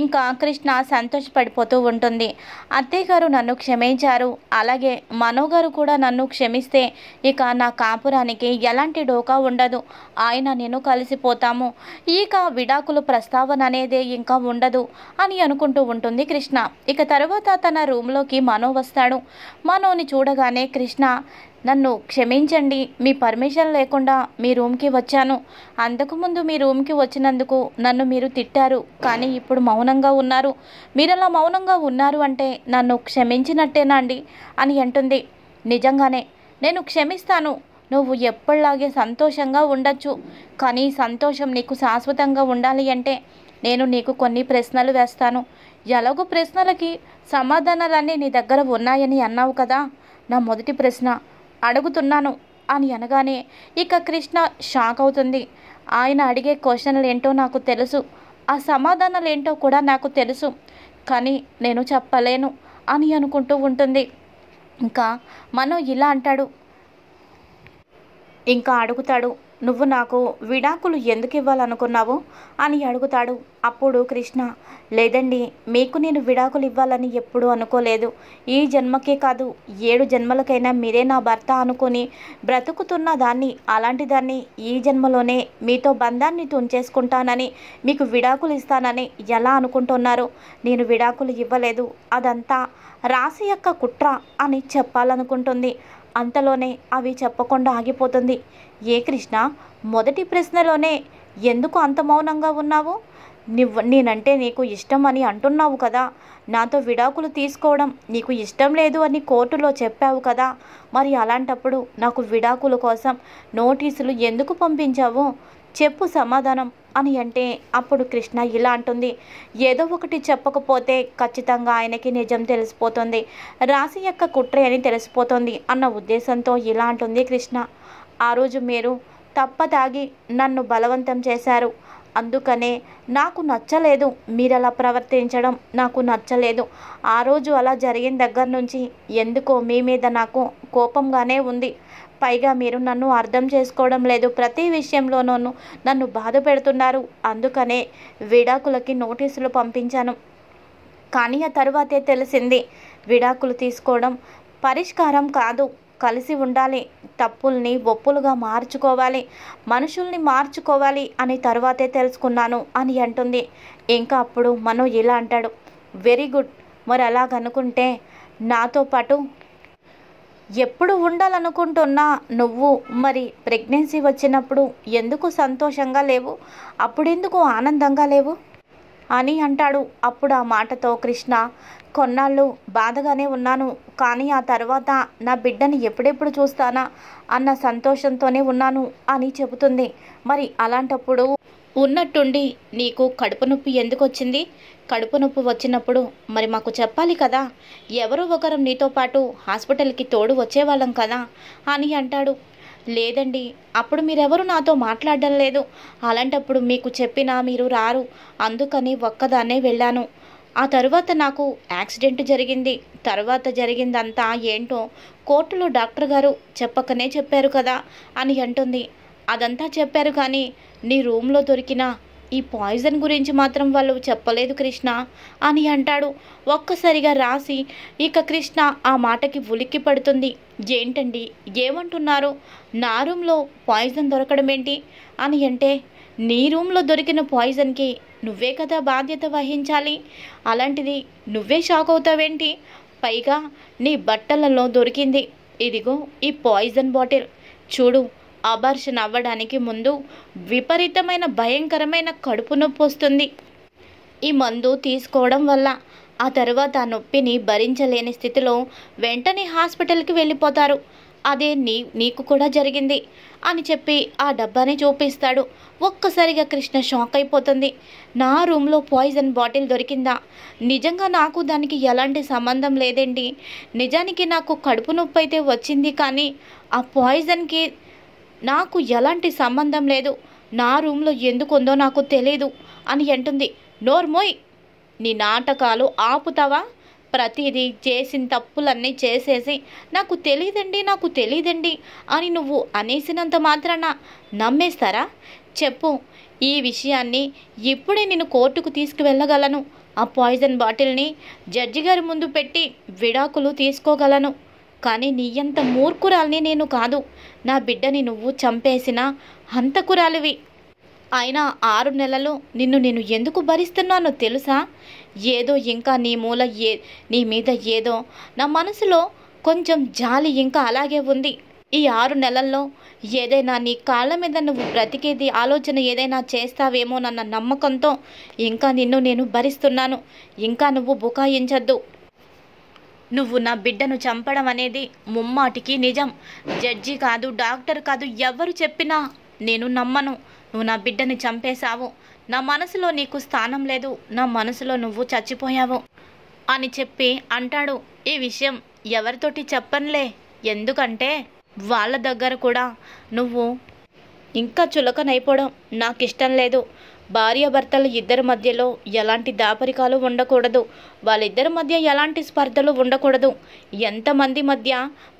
ఇంకా కృష్ణ సంతోషపడిపోతూ ఉంటుంది అత్తయ్య గారు నన్ను క్షమించారు అలాగే మనోగారు కూడా నన్ను క్షమిస్తే ఇక నా కాపురానికి ఎలాంటి డోకా ఉండదు ఆయన నేను కలిసిపోతాము ఇక విడాకుల ప్రస్తావన అనేది ఇంకా ఉండదు అని అనుకుంటూ ఉంటుంది కృష్ణ ఇక తర్వాత తన రూమ్లోకి మనో వస్తాడు మనోని చూడగానే కృష్ణ నన్ను క్షమించండి మీ పర్మిషన్ లేకుండా మీ రూమ్కి వచ్చాను అంతకుముందు మీ రూమ్కి వచ్చినందుకు నన్ను మీరు తిట్టారు కానీ ఇప్పుడు మౌనంగా ఉన్నారు మీరు అలా మౌనంగా ఉన్నారు అంటే నన్ను క్షమించినట్టేనా అండి అని అంటుంది నిజంగానే నేను క్షమిస్తాను నువ్వు ఎప్పటిలాగే సంతోషంగా ఉండొచ్చు కానీ సంతోషం నీకు శాశ్వతంగా ఉండాలి అంటే నేను నీకు కొన్ని ప్రశ్నలు వేస్తాను ఎలాగో ప్రశ్నలకి సమాధానాలన్నీ నీ దగ్గర ఉన్నాయని అన్నావు కదా నా మొదటి ప్రశ్న అడుగుతున్నాను అని అనగానే ఇక కృష్ణ షాక్ అవుతుంది ఆయన అడిగే క్వశ్చన్లు ఏంటో నాకు తెలుసు ఆ సమాధానాలు ఏంటో కూడా నాకు తెలుసు కానీ నేను చెప్పలేను అని అనుకుంటూ ఉంటుంది ఇంకా మనం ఇలా అంటాడు ఇంకా అడుగుతాడు నువ్వు నాకు విడాకులు ఎందుకు ఇవ్వాలనుకున్నావు అని అడుగుతాడు అప్పుడు కృష్ణ లేదండి మీకు నేను విడాకులు ఇవ్వాలని ఎప్పుడూ అనుకోలేదు ఈ జన్మకే కాదు ఏడు జన్మలకైనా మీరే నా భర్త అనుకుని బ్రతుకుతున్న దాన్ని అలాంటి దాన్ని ఈ జన్మలోనే మీతో బంధాన్ని తుంచేసుకుంటానని మీకు విడాకులు ఇస్తానని ఎలా అనుకుంటున్నారు నేను విడాకులు ఇవ్వలేదు అదంతా రాశి యొక్క కుట్ర అని చెప్పాలనుకుంటుంది అంతలోనే అవి చెప్పకుండా ఆగిపోతుంది ఏ కృష్ణ మొదటి ప్రశ్నలోనే ఎందుకు అంత మౌనంగా ఉన్నావు నువ్వు నేనంటే నీకు ఇష్టం అని అంటున్నావు కదా నాతో విడాకులు తీసుకోవడం నీకు ఇష్టం లేదు అని కోర్టులో చెప్పావు కదా మరి అలాంటప్పుడు నాకు విడాకుల కోసం నోటీసులు ఎందుకు పంపించావు చెప్పు సమాధానం అని అంటే అప్పుడు కృష్ణ ఇలా అంటుంది ఏదో ఒకటి చెప్పకపోతే ఖచ్చితంగా ఆయనకి నిజం తెలిసిపోతుంది రాశి యొక్క కుట్రే అని తెలిసిపోతుంది అన్న ఉద్దేశంతో ఇలా అంటుంది కృష్ణ ఆ రోజు మీరు తప్ప తాగి నన్ను బలవంతం చేశారు అందుకనే నాకు నచ్చలేదు మీరు అలా ప్రవర్తించడం నాకు నచ్చలేదు ఆ రోజు అలా జరిగిన దగ్గర నుంచి ఎందుకో మీ మీద నాకు కోపంగానే ఉంది పైగా మీరు నన్ను అర్థం చేసుకోవడం లేదు ప్రతి విషయంలోనూ నన్ను బాధ పెడుతున్నారు అందుకనే విడాకులకి నోటీసులు పంపించాను కానీ ఆ తర్వాతే తెలిసింది విడాకులు తీసుకోవడం పరిష్కారం కాదు కలిసి ఉండాలి తప్పుల్ని ఒప్పులుగా మార్చుకోవాలి మనుషుల్ని మార్చుకోవాలి అని తర్వాతే తెలుసుకున్నాను అని అంటుంది ఇంకా అప్పుడు మను ఇలా అంటాడు వెరీ గుడ్ మరి అలాగనుకుంటే నాతో పాటు ఎప్పుడు ఉండాలనుకుంటున్నా నువ్వు మరి ప్రెగ్నెన్సీ వచ్చినప్పుడు ఎందుకు సంతోషంగా లేవు అప్పుడెందుకు ఆనందంగా లేవు అని అంటాడు అప్పుడు ఆ మాటతో కృష్ణ కొన్నాళ్ళు బాధగానే ఉన్నాను కానీ ఆ తర్వాత నా బిడ్డని ఎప్పుడెప్పుడు చూస్తానా అన్న సంతోషంతోనే ఉన్నాను అని చెబుతుంది మరి అలాంటప్పుడు ఉన్నట్టుండి నీకు కడుపు నొప్పి ఎందుకు వచ్చింది కడుపు నొప్పి వచ్చినప్పుడు మరి మాకు చెప్పాలి కదా ఎవరో ఒకరు నీతో పాటు హాస్పిటల్కి తోడు వచ్చేవాళ్ళం కదా అని అంటాడు లేదండి అప్పుడు మీరెవరు నాతో మాట్లాడడం లేదు అలాంటప్పుడు మీకు చెప్పినా మీరు రారు అందుకని ఒక్కదాన్నే వెళ్ళాను ఆ తర్వాత నాకు యాక్సిడెంట్ జరిగింది తర్వాత జరిగిందంతా ఏంటో కోర్టులో డాక్టర్ గారు చెప్పకనే చెప్పారు కదా అని అంటుంది అదంతా చెప్పారు కానీ నీ రూమ్లో దొరికినా ఈ పాయిజన్ గురించి మాత్రం వాళ్ళు చెప్పలేదు కృష్ణ అని అంటాడు ఒక్కసారిగా రాసి ఇక కృష్ణ ఆ మాటకి ఉలిక్కి పడుతుంది ఏంటండి ఏమంటున్నారు నా రూమ్లో పాయిజన్ దొరకడం ఏంటి అని అంటే నీ రూమ్లో దొరికిన పాయిజన్కి నువ్వే కదా బాధ్యత వహించాలి అలాంటిది నువ్వే షాక్ అవుతావేంటి పైగా నీ బట్టలలో దొరికింది ఇదిగో ఈ పాయిజన్ బాటిల్ చూడు అబర్షన్ అవ్వడానికి ముందు విపరీతమైన భయంకరమైన కడుపు నొప్పి వస్తుంది ఈ మందు తీసుకోవడం వల్ల ఆ తర్వాత ఆ నొప్పిని భరించలేని స్థితిలో వెంటనే హాస్పిటల్కి వెళ్ళిపోతారు అదే నీ నీకు కూడా జరిగింది అని చెప్పి ఆ డబ్బాని చూపిస్తాడు ఒక్కసారిగా కృష్ణ షాక్ అయిపోతుంది నా రూమ్లో పాయిజన్ బాటిల్ దొరికిందా నిజంగా నాకు దానికి ఎలాంటి సంబంధం లేదండి నిజానికి నాకు కడుపు నొప్పి అయితే వచ్చింది కానీ ఆ పాయిజన్కి నాకు ఎలాంటి సంబంధం లేదు నా రూమ్లో ఎందుకుందో నాకు తెలీదు అని అంటుంది నోర్మోయ్ నీ నాటకాలు ఆపుతావా ప్రతిదీ చేసిన తప్పులన్నీ చేసేసి నాకు తెలియదండి నాకు తెలియదండి అని నువ్వు అనేసినంత మాత్రాన నమ్మేస్తారా చెప్పు ఈ విషయాన్ని ఇప్పుడే నేను కోర్టుకు తీసుకువెళ్ళగలను ఆ పాయిజన్ బాటిల్ని జడ్జి గారి ముందు పెట్టి విడాకులు తీసుకోగలను కానీ నీ అంత మూర్ఖురాల్ని నేను కాదు నా బిడ్డని నువ్వు చంపేసిన హంతకురాలివి అయినా ఆరు నెలలు నిన్ను నేను ఎందుకు భరిస్తున్నానో తెలుసా ఏదో ఇంకా నీ మూల ఏ నీ మీద ఏదో నా మనసులో కొంచెం జాలి ఇంకా అలాగే ఉంది ఈ ఆరు నెలల్లో ఏదైనా నీ కాళ్ళ మీద నువ్వు బ్రతికేది ఆలోచన ఏదైనా చేస్తావేమోనన్న నమ్మకంతో ఇంకా నిన్ను నేను భరిస్తున్నాను ఇంకా నువ్వు బుకాయించద్దు నువ్వు నా బిడ్డను చంపడం అనేది ముమ్మాటికి నిజం జడ్జి కాదు డాక్టర్ కాదు ఎవరు చెప్పినా నేను నమ్మను నువ్వు నా బిడ్డను చంపేశావు నా మనసులో నీకు స్థానం లేదు నా మనసులో నువ్వు చచ్చిపోయావు అని చెప్పి అంటాడు ఈ విషయం ఎవరితోటి చెప్పనులే ఎందుకంటే వాళ్ళ దగ్గర కూడా నువ్వు ఇంకా చులకనైపోవడం నాకు ఇష్టం లేదు భార్యాభర్తల ఇద్దరి మధ్యలో ఎలాంటి దాపరికాలు ఉండకూడదు వాళ్ళిద్దరి మధ్య ఎలాంటి స్పర్ధలు ఉండకూడదు ఎంతమంది మధ్య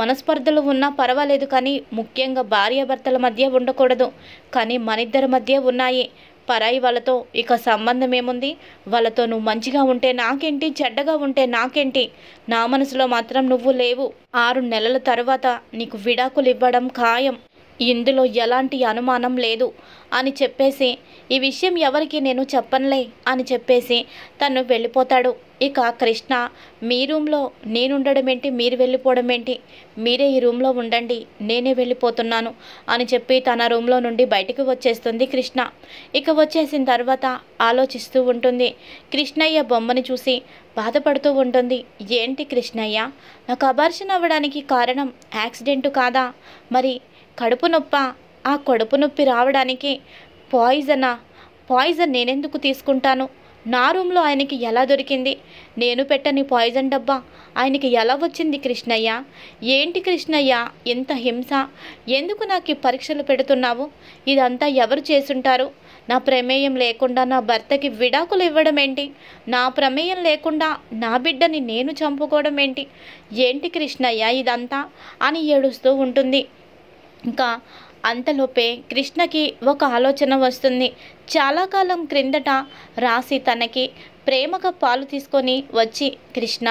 మనస్పర్ధలు ఉన్నా పర్వాలేదు కానీ ముఖ్యంగా భార్యాభర్తల మధ్య ఉండకూడదు కానీ మనిద్దరి మధ్య ఉన్నాయి పరాయి వాళ్ళతో ఇక సంబంధం ఏముంది వాళ్ళతో నువ్వు మంచిగా ఉంటే నాకేంటి చెడ్డగా ఉంటే నాకేంటి నా మనసులో మాత్రం నువ్వు లేవు ఆరు నెలల తర్వాత నీకు విడాకులు ఇవ్వడం ఖాయం ఇందులో ఎలాంటి అనుమానం లేదు అని చెప్పేసి ఈ విషయం ఎవరికి నేను చెప్పనులే అని చెప్పేసి తను వెళ్ళిపోతాడు ఇక కృష్ణ మీ రూమ్లో నేనుండడం ఏంటి మీరు వెళ్ళిపోవడం ఏంటి మీరే ఈ రూమ్లో ఉండండి నేనే వెళ్ళిపోతున్నాను అని చెప్పి తన రూమ్లో నుండి బయటకు వచ్చేస్తుంది కృష్ణ ఇక వచ్చేసిన తర్వాత ఆలోచిస్తూ ఉంటుంది కృష్ణయ్య బొమ్మని చూసి బాధపడుతూ ఉంటుంది ఏంటి కృష్ణయ్య నాకు అబార్షన్ అవ్వడానికి కారణం యాక్సిడెంటు కాదా మరి కడుపు నొప్ప ఆ కడుపు నొప్పి రావడానికి పాయిజనా పాయిజన్ నేనెందుకు తీసుకుంటాను నా రూమ్లో ఆయనకి ఎలా దొరికింది నేను పెట్టని పాయిజన్ డబ్బా ఆయనకి ఎలా వచ్చింది కృష్ణయ్య ఏంటి కృష్ణయ్య ఎంత హింస ఎందుకు నాకు ఈ పరీక్షలు పెడుతున్నావు ఇదంతా ఎవరు చేసుంటారు నా ప్రమేయం లేకుండా నా భర్తకి విడాకులు ఇవ్వడం ఏంటి నా ప్రమేయం లేకుండా నా బిడ్డని నేను చంపుకోవడం ఏంటి ఏంటి కృష్ణయ్య ఇదంతా అని ఏడుస్తూ ఉంటుంది ఇంకా అంతలోపే కృష్ణకి ఒక ఆలోచన వస్తుంది చాలా కాలం క్రిందట రాసి తనకి ప్రేమగా పాలు తీసుకొని వచ్చి కృష్ణ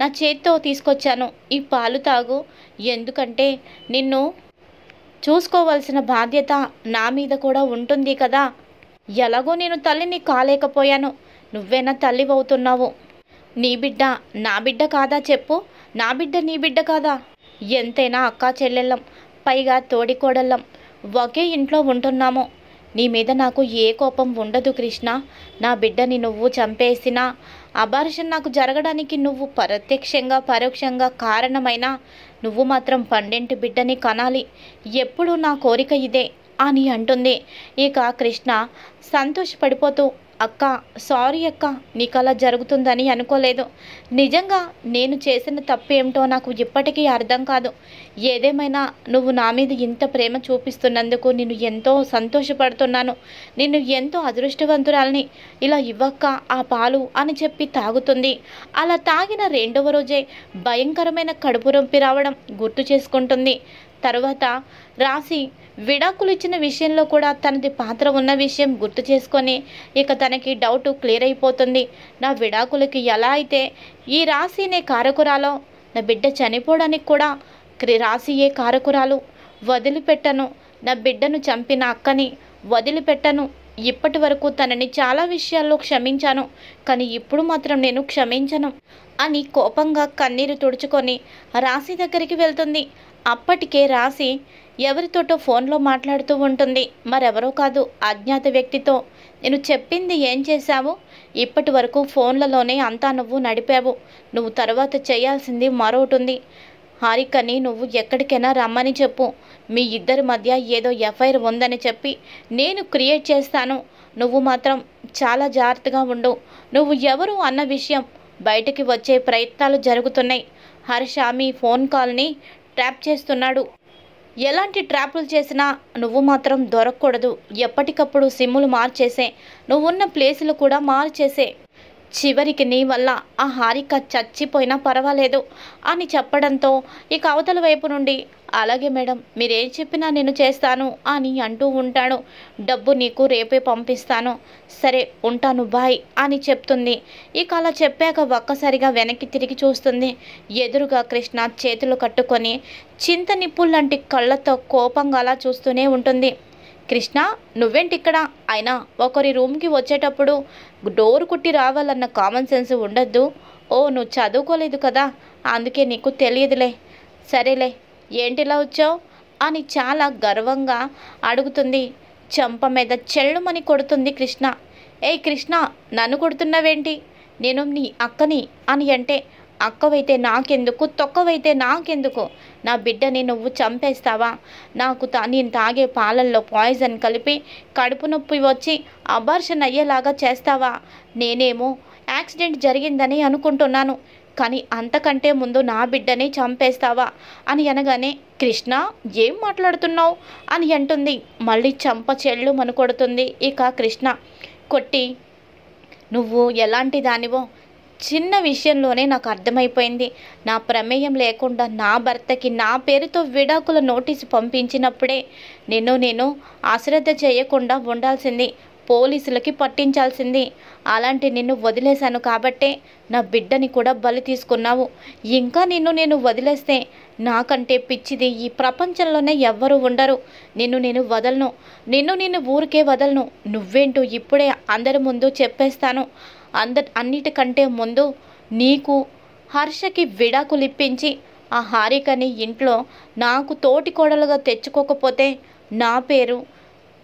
నా చేత్తో తీసుకొచ్చాను ఈ పాలు తాగు ఎందుకంటే నిన్ను చూసుకోవాల్సిన బాధ్యత నా మీద కూడా ఉంటుంది కదా ఎలాగో నేను తల్లిని కాలేకపోయాను నువ్వేనా తల్లి అవుతున్నావు నీ బిడ్డ నా బిడ్డ కాదా చెప్పు నా బిడ్డ నీ బిడ్డ కాదా ఎంతైనా అక్కా చెల్లెళ్ళం పైగా తోడికోడళ్ళం ఒకే ఇంట్లో ఉంటున్నాము నీ మీద నాకు ఏ కోపం ఉండదు కృష్ణ నా బిడ్డని నువ్వు చంపేసినా అబార్షన్ నాకు జరగడానికి నువ్వు ప్రత్యక్షంగా పరోక్షంగా కారణమైనా నువ్వు మాత్రం పండింటి బిడ్డని కనాలి ఎప్పుడు నా కోరిక ఇదే అని అంటుంది ఇక కృష్ణ సంతోషపడిపోతూ అక్క సారీ అక్క నీకు అలా జరుగుతుందని అనుకోలేదు నిజంగా నేను చేసిన తప్పు ఏమిటో నాకు ఇప్పటికీ అర్థం కాదు ఏదేమైనా నువ్వు నా మీద ఇంత ప్రేమ చూపిస్తున్నందుకు నేను ఎంతో సంతోషపడుతున్నాను నిన్ను ఎంతో అదృష్టవంతురాలని ఇలా ఇవ్వక్క ఆ పాలు అని చెప్పి తాగుతుంది అలా తాగిన రెండవ రోజే భయంకరమైన కడుపు రొంపి రావడం గుర్తు చేసుకుంటుంది తరువాత రాసి విడాకులు ఇచ్చిన విషయంలో కూడా తనది పాత్ర ఉన్న విషయం గుర్తు చేసుకొని ఇక తనకి డౌట్ క్లియర్ అయిపోతుంది నా విడాకులకి ఎలా అయితే ఈ రాశినే కారకురాలో నా బిడ్డ చనిపోవడానికి కూడా ఏ కారకురాలు వదిలిపెట్టను నా బిడ్డను చంపిన అక్కని వదిలిపెట్టను ఇప్పటి వరకు తనని చాలా విషయాల్లో క్షమించాను కానీ ఇప్పుడు మాత్రం నేను క్షమించను అని కోపంగా కన్నీరు తుడుచుకొని రాశి దగ్గరికి వెళ్తుంది అప్పటికే రాసి ఎవరితోటో ఫోన్లో మాట్లాడుతూ ఉంటుంది మరెవరో కాదు అజ్ఞాత వ్యక్తితో నేను చెప్పింది ఏం చేశావు ఇప్పటి వరకు ఫోన్లలోనే అంతా నువ్వు నడిపావు నువ్వు తర్వాత చేయాల్సింది మరొకటి ఉంది హారికని నువ్వు ఎక్కడికైనా రమ్మని చెప్పు మీ ఇద్దరి మధ్య ఏదో ఎఫ్ఐఆర్ ఉందని చెప్పి నేను క్రియేట్ చేస్తాను నువ్వు మాత్రం చాలా జాగ్రత్తగా ఉండు నువ్వు ఎవరు అన్న విషయం బయటికి వచ్చే ప్రయత్నాలు జరుగుతున్నాయి హర్ష మీ ఫోన్ కాల్ని ట్రాప్ చేస్తున్నాడు ఎలాంటి ట్రాపులు చేసినా నువ్వు మాత్రం దొరకకూడదు ఎప్పటికప్పుడు సిమ్ములు మార్చేసే నువ్వున్న ప్లేసులు కూడా మార్చేసే చివరికి నీ వల్ల ఆ హారిక చచ్చిపోయినా పర్వాలేదు అని చెప్పడంతో ఇక కవతల వైపు నుండి అలాగే మేడం మీరేం చెప్పినా నేను చేస్తాను అని అంటూ ఉంటాడు డబ్బు నీకు రేపే పంపిస్తాను సరే ఉంటాను బాయ్ అని చెప్తుంది ఇక అలా చెప్పాక ఒక్కసారిగా వెనక్కి తిరిగి చూస్తుంది ఎదురుగా కృష్ణ చేతులు కట్టుకొని చింత నిప్పుల్లాంటి కళ్ళతో కోపంగా అలా చూస్తూనే ఉంటుంది కృష్ణ నువ్వేంటిక్కడ అయినా ఒకరి రూమ్కి వచ్చేటప్పుడు డోర్ కుట్టి రావాలన్న కామన్ సెన్స్ ఉండద్దు ఓ నువ్వు చదువుకోలేదు కదా అందుకే నీకు తెలియదులే సరేలే ఏంటిలా వచ్చావు అని చాలా గర్వంగా అడుగుతుంది చెంప మీద చెళ్ళుమని కొడుతుంది కృష్ణ ఏ కృష్ణ నన్ను కొడుతున్నావేంటి నేను నీ అక్కని అని అంటే అక్కవైతే నాకెందుకు తొక్కవైతే నాకెందుకు నా బిడ్డని నువ్వు చంపేస్తావా నాకు తా నేను తాగే పాలల్లో పాయిజన్ కలిపి కడుపు నొప్పి వచ్చి అబార్షన్ అయ్యేలాగా చేస్తావా నేనేమో యాక్సిడెంట్ జరిగిందని అనుకుంటున్నాను కానీ అంతకంటే ముందు నా బిడ్డని చంపేస్తావా అని అనగానే కృష్ణ ఏం మాట్లాడుతున్నావు అని అంటుంది మళ్ళీ చంప చెళ్ళు మనుకొడుతుంది ఇక కృష్ణ కొట్టి నువ్వు ఎలాంటి దానివో చిన్న విషయంలోనే నాకు అర్థమైపోయింది నా ప్రమేయం లేకుండా నా భర్తకి నా పేరుతో విడాకుల నోటీసు పంపించినప్పుడే నిన్ను నేను అశ్రద్ధ చేయకుండా ఉండాల్సింది పోలీసులకి పట్టించాల్సింది అలాంటి నిన్ను వదిలేశాను కాబట్టే నా బిడ్డని కూడా బలి తీసుకున్నావు ఇంకా నిన్ను నేను వదిలేస్తే నాకంటే పిచ్చిది ఈ ప్రపంచంలోనే ఎవ్వరూ ఉండరు నిన్ను నేను వదలను నిన్ను నేను ఊరికే వదలను నువ్వేంటో ఇప్పుడే అందరి ముందు చెప్పేస్తాను అందరి అన్నిటికంటే ముందు నీకు హర్షకి విడాకులు ఇప్పించి ఆ హారికని ఇంట్లో నాకు తోటి కోడలుగా తెచ్చుకోకపోతే నా పేరు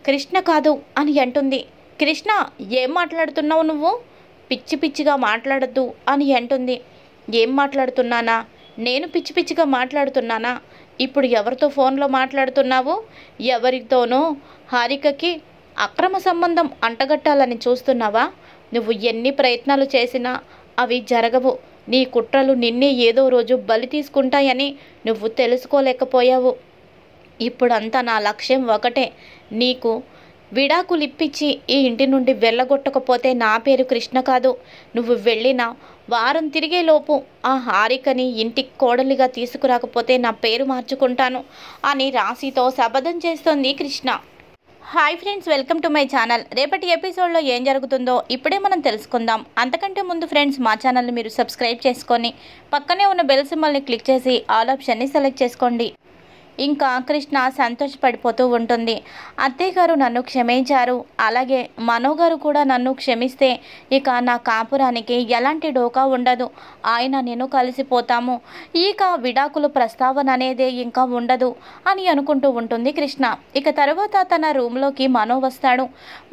కృష్ణ కాదు అని అంటుంది కృష్ణ ఏం మాట్లాడుతున్నావు నువ్వు పిచ్చి పిచ్చిగా మాట్లాడద్దు అని అంటుంది ఏం మాట్లాడుతున్నానా నేను పిచ్చి పిచ్చిగా మాట్లాడుతున్నానా ఇప్పుడు ఎవరితో ఫోన్లో మాట్లాడుతున్నావు ఎవరితోనో హారికకి అక్రమ సంబంధం అంటగట్టాలని చూస్తున్నావా నువ్వు ఎన్ని ప్రయత్నాలు చేసినా అవి జరగవు నీ కుట్రలు నిన్నే ఏదో రోజు బలి తీసుకుంటాయని నువ్వు తెలుసుకోలేకపోయావు ఇప్పుడంతా నా లక్ష్యం ఒకటే నీకు విడాకులిప్పించి ఈ ఇంటి నుండి వెళ్ళగొట్టకపోతే నా పేరు కృష్ణ కాదు నువ్వు వెళ్ళినా వారం తిరిగేలోపు ఆ హారికని ఇంటికి కోడలిగా తీసుకురాకపోతే నా పేరు మార్చుకుంటాను అని రాశితో శపథం చేస్తోంది Krishna hi friends welcome to my channel రేపటి ఎపిసోడ్లో ఏం జరుగుతుందో ఇప్పుడే మనం తెలుసుకుందాం అంతకంటే ముందు ఫ్రెండ్స్ మా ఛానల్ని మీరు సబ్స్క్రైబ్ చేసుకొని పక్కనే ఉన్న బెల్ సింబల్ని క్లిక్ చేసి ఆల్ ఆప్షన్ని సెలెక్ట్ చేసుకోండి ఇంకా కృష్ణ సంతోషపడిపోతూ ఉంటుంది అత్తయ్య గారు నన్ను క్షమించారు అలాగే మనోగారు కూడా నన్ను క్షమిస్తే ఇక నా కాపురానికి ఎలాంటి డోకా ఉండదు ఆయన నేను కలిసిపోతాము ఇక విడాకుల ప్రస్తావన అనేది ఇంకా ఉండదు అని అనుకుంటూ ఉంటుంది కృష్ణ ఇక తర్వాత తన రూమ్లోకి మనో వస్తాడు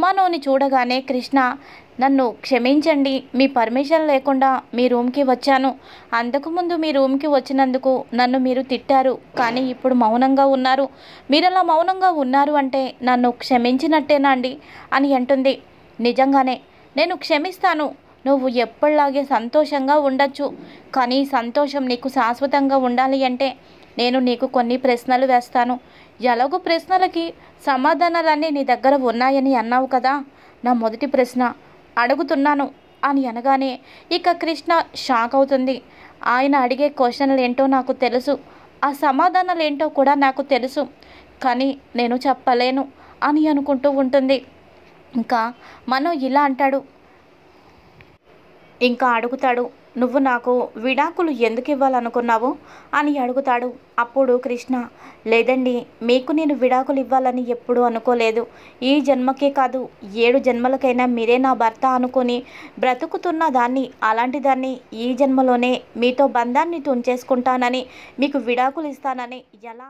మనోని చూడగానే కృష్ణ నన్ను క్షమించండి మీ పర్మిషన్ లేకుండా మీ రూమ్కి వచ్చాను అంతకుముందు మీ రూమ్కి వచ్చినందుకు నన్ను మీరు తిట్టారు కానీ ఇప్పుడు మౌనంగా ఉన్నారు మీరు అలా మౌనంగా ఉన్నారు అంటే నన్ను క్షమించినట్టేనా అండి అని అంటుంది నిజంగానే నేను క్షమిస్తాను నువ్వు ఎప్పటిలాగే సంతోషంగా ఉండొచ్చు కానీ సంతోషం నీకు శాశ్వతంగా ఉండాలి అంటే నేను నీకు కొన్ని ప్రశ్నలు వేస్తాను ఎలాగో ప్రశ్నలకి సమాధానాలన్నీ నీ దగ్గర ఉన్నాయని అన్నావు కదా నా మొదటి ప్రశ్న అడుగుతున్నాను అని అనగానే ఇక కృష్ణ షాక్ అవుతుంది ఆయన అడిగే క్వశ్చన్లు ఏంటో నాకు తెలుసు ఆ సమాధానాలు ఏంటో కూడా నాకు తెలుసు కానీ నేను చెప్పలేను అని అనుకుంటూ ఉంటుంది ఇంకా మనం ఇలా అంటాడు ఇంకా అడుగుతాడు నువ్వు నాకు విడాకులు ఎందుకు ఇవ్వాలనుకున్నావు అని అడుగుతాడు అప్పుడు కృష్ణ లేదండి మీకు నేను విడాకులు ఇవ్వాలని ఎప్పుడూ అనుకోలేదు ఈ జన్మకే కాదు ఏడు జన్మలకైనా మీరే నా భర్త అనుకుని బ్రతుకుతున్న దాన్ని అలాంటి దాన్ని ఈ జన్మలోనే మీతో బంధాన్ని తుంచేసుకుంటానని మీకు విడాకులు ఇస్తానని ఎలా